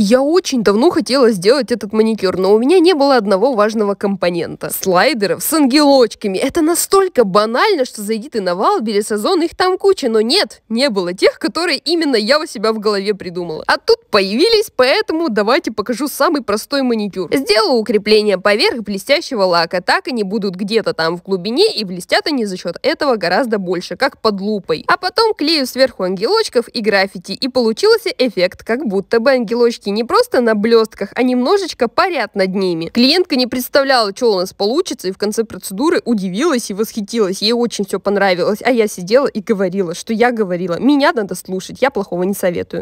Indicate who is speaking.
Speaker 1: Я очень давно хотела сделать этот маникюр, но у меня не было одного важного компонента. Слайдеров с ангелочками. Это настолько банально, что зайди ты на Валбери, Сазон, их там куча, но нет, не было тех, которые именно я у себя в голове придумала. А тут появились, поэтому давайте покажу самый простой маникюр. Сделаю укрепление поверх блестящего лака, так они будут где-то там в глубине и блестят они за счет этого гораздо больше, как под лупой. А потом клею сверху ангелочков и граффити, и получился эффект, как будто бы ангелочки блестки не просто на блестках, а немножечко парят над ними. Клиентка не представляла, что у нас получится, и в конце процедуры удивилась и восхитилась. Ей очень все понравилось, а я сидела и говорила, что я говорила. Меня надо слушать, я плохого не советую.